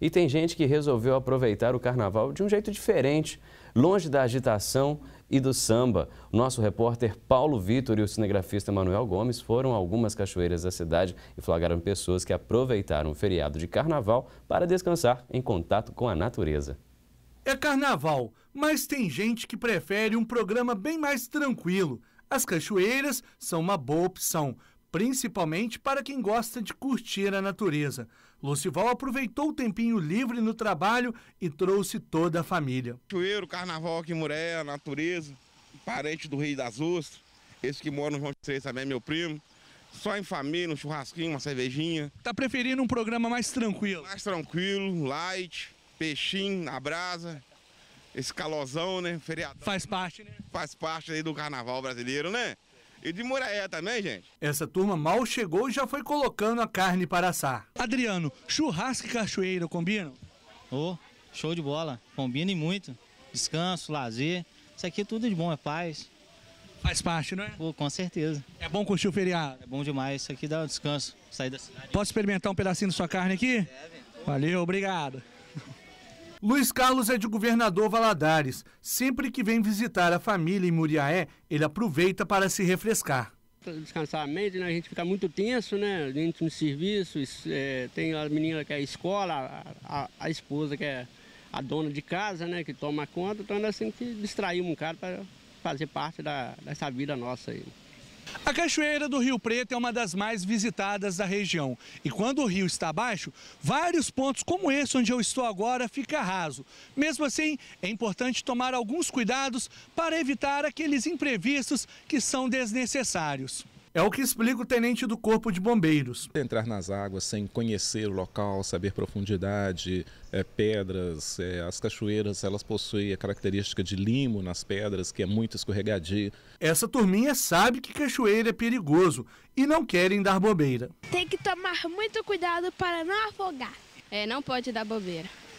E tem gente que resolveu aproveitar o carnaval de um jeito diferente, longe da agitação e do samba. O nosso repórter Paulo Vitor e o cinegrafista Manuel Gomes foram a algumas cachoeiras da cidade e flagraram pessoas que aproveitaram o feriado de carnaval para descansar em contato com a natureza. É carnaval, mas tem gente que prefere um programa bem mais tranquilo. As cachoeiras são uma boa opção, principalmente para quem gosta de curtir a natureza. Lucival aproveitou o tempinho livre no trabalho e trouxe toda a família. Chueiro, carnaval aqui em Muré, natureza, parente do Rei das Ostras, esse que mora no João de Três também é meu primo. Só em família, um churrasquinho, uma cervejinha. Tá preferindo um programa mais tranquilo? Mais tranquilo, light, peixinho na brasa, esse calozão, né? Feriadão. Faz parte, né? Faz parte aí do carnaval brasileiro, né? E de Muraé também, gente. Essa turma mal chegou e já foi colocando a carne para assar. Adriano, churrasco e cachoeira combinam? Ô, oh, show de bola. Combina e muito. Descanso, lazer. Isso aqui é tudo de bom, é paz. Faz parte, não é? Pô, com certeza. É bom curtir o feriado? É bom demais. Isso aqui dá um descanso, sair da cidade. Posso experimentar um pedacinho da sua carne aqui? Deve. É, Valeu, obrigado. Luiz Carlos é de governador Valadares. Sempre que vem visitar a família em Muriaé, ele aproveita para se refrescar. Descansar a mente, né? a gente fica muito tenso, né? Dentro dos serviços, é, tem a menina que é a escola, a, a, a, esposa que é a dona de casa, né? Que toma conta, então nós temos que distrair um cara para fazer parte da, dessa vida nossa aí. A cachoeira do Rio Preto é uma das mais visitadas da região. E quando o rio está baixo, vários pontos como esse onde eu estou agora fica raso. Mesmo assim, é importante tomar alguns cuidados para evitar aqueles imprevistos que são desnecessários. É o que explica o tenente do Corpo de Bombeiros. Entrar nas águas sem conhecer o local, saber profundidade, é, pedras, é, as cachoeiras, elas possuem a característica de limo nas pedras, que é muito escorregadio. Essa turminha sabe que cachoeira é perigoso e não querem dar bobeira. Tem que tomar muito cuidado para não afogar. É, não pode dar bobeira.